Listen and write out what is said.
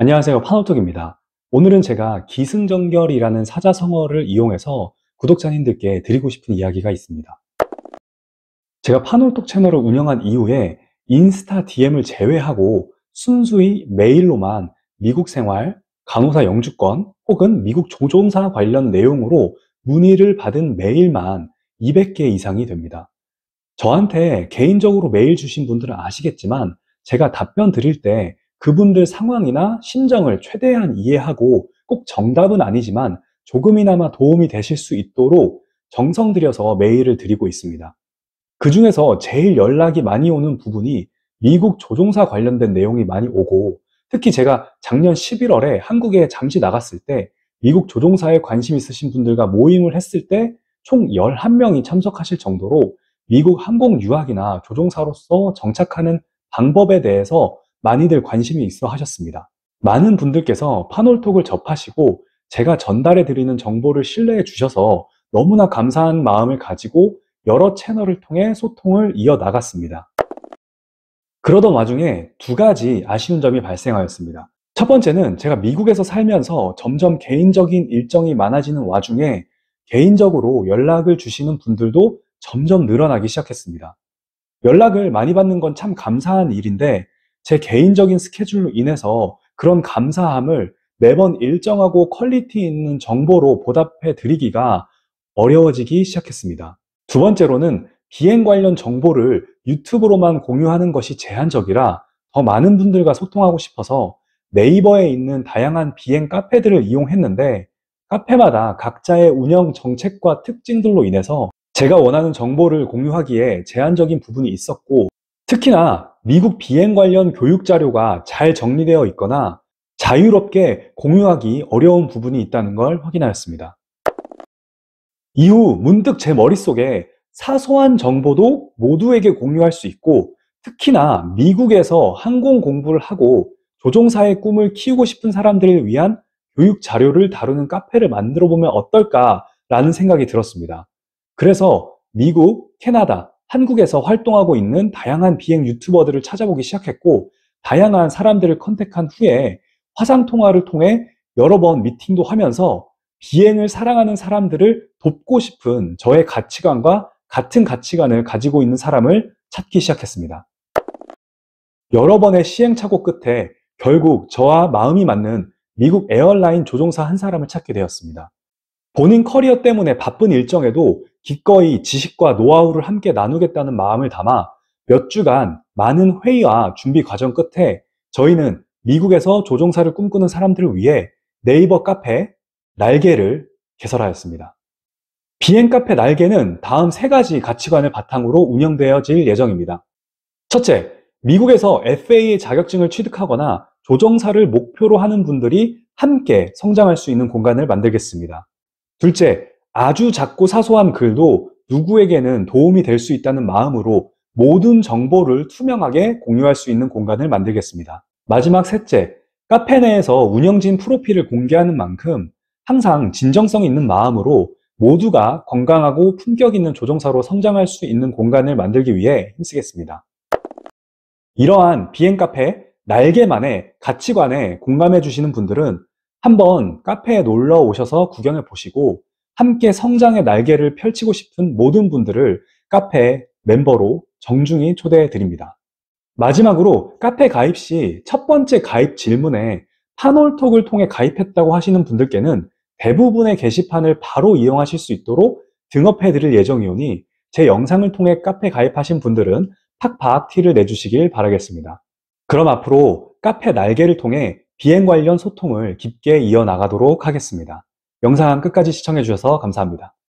안녕하세요. 파노톡입니다. 오늘은 제가 기승전결이라는 사자성어를 이용해서 구독자님들께 드리고 싶은 이야기가 있습니다. 제가 파노톡 채널을 운영한 이후에 인스타 DM을 제외하고 순수히 메일로만 미국 생활, 간호사 영주권 혹은 미국 조종사 관련 내용으로 문의를 받은 메일만 200개 이상이 됩니다. 저한테 개인적으로 메일 주신 분들은 아시겠지만 제가 답변 드릴 때 그분들 상황이나 심정을 최대한 이해하고 꼭 정답은 아니지만 조금이나마 도움이 되실 수 있도록 정성 들여서 메일을 드리고 있습니다. 그 중에서 제일 연락이 많이 오는 부분이 미국 조종사 관련된 내용이 많이 오고 특히 제가 작년 11월에 한국에 잠시 나갔을 때 미국 조종사에 관심 있으신 분들과 모임을 했을 때 총 11명이 참석하실 정도로 미국 항공 유학이나 조종사로서 정착하는 방법에 대해서 많이들 관심이 있어 하셨습니다. 많은 분들께서 파놀톡을 접하시고 제가 전달해 드리는 정보를 신뢰해 주셔서 너무나 감사한 마음을 가지고 여러 채널을 통해 소통을 이어나갔습니다. 그러던 와중에 두 가지 아쉬운 점이 발생하였습니다. 첫 번째는 제가 미국에서 살면서 점점 개인적인 일정이 많아지는 와중에 개인적으로 연락을 주시는 분들도 점점 늘어나기 시작했습니다. 연락을 많이 받는 건 참 감사한 일인데 제 개인적인 스케줄로 인해서 그런 감사함을 매번 일정하고 퀄리티 있는 정보로 보답해 드리기가 어려워지기 시작했습니다. 두 번째로는 비행 관련 정보를 유튜브로만 공유하는 것이 제한적이라 더 많은 분들과 소통하고 싶어서 네이버에 있는 다양한 비행 카페들을 이용했는데 카페마다 각자의 운영 정책과 특징들로 인해서 제가 원하는 정보를 공유하기에 제한적인 부분이 있었고 특히나 미국 비행 관련 교육 자료가 잘 정리되어 있거나 자유롭게 공유하기 어려운 부분이 있다는 걸 확인하였습니다. 이후 문득 제 머릿속에 사소한 정보도 모두에게 공유할 수 있고 특히나 미국에서 항공 공부를 하고 조종사의 꿈을 키우고 싶은 사람들을 위한 교육 자료를 다루는 카페를 만들어 보면 어떨까라는 생각이 들었습니다. 그래서 미국, 캐나다, 한국에서 활동하고 있는 다양한 비행 유튜버들을 찾아보기 시작했고 다양한 사람들을 컨택한 후에 화상 통화를 통해 여러 번 미팅도 하면서 비행을 사랑하는 사람들을 돕고 싶은 저의 가치관과 같은 가치관을 가지고 있는 사람을 찾기 시작했습니다. 여러 번의 시행착오 끝에 결국 저와 마음이 맞는 미국 에어라인 조종사 한 사람을 찾게 되었습니다. 본인 커리어 때문에 바쁜 일정에도 기꺼이 지식과 노하우를 함께 나누겠다는 마음을 담아 몇 주간 많은 회의와 준비 과정 끝에 저희는 미국에서 조종사를 꿈꾸는 사람들을 위해 네이버 카페 날개를 개설하였습니다. 비행 카페 날개는 다음 세 가지 가치관을 바탕으로 운영되어질 예정입니다. 첫째, 미국에서 FA의 자격증을 취득하거나 조종사를 목표로 하는 분들이 함께 성장할 수 있는 공간을 만들겠습니다. 둘째, 아주 작고 사소한 글도 누구에게는 도움이 될 수 있다는 마음으로 모든 정보를 투명하게 공유할 수 있는 공간을 만들겠습니다. 마지막 셋째, 카페 내에서 운영진 프로필을 공개하는 만큼 항상 진정성 있는 마음으로 모두가 건강하고 품격 있는 조종사로 성장할 수 있는 공간을 만들기 위해 힘쓰겠습니다. 이러한 비행 카페 날개만의 가치관에 공감해 주시는 분들은 한번 카페에 놀러 오셔서 구경해 보시고 함께 성장의 날개를 펼치고 싶은 모든 분들을 카페 멤버로 정중히 초대해 드립니다. 마지막으로 카페 가입 시 첫 번째 가입 질문에 파놀톡을 통해 가입했다고 하시는 분들께는 대부분의 게시판을 바로 이용하실 수 있도록 등업해 드릴 예정이오니 제 영상을 통해 카페 가입하신 분들은 팍팍 티를 내주시길 바라겠습니다. 그럼 앞으로 카페 날개를 통해 비행 관련 소통을 깊게 이어나가도록 하겠습니다. 영상 끝까지 시청해 주셔서 감사합니다.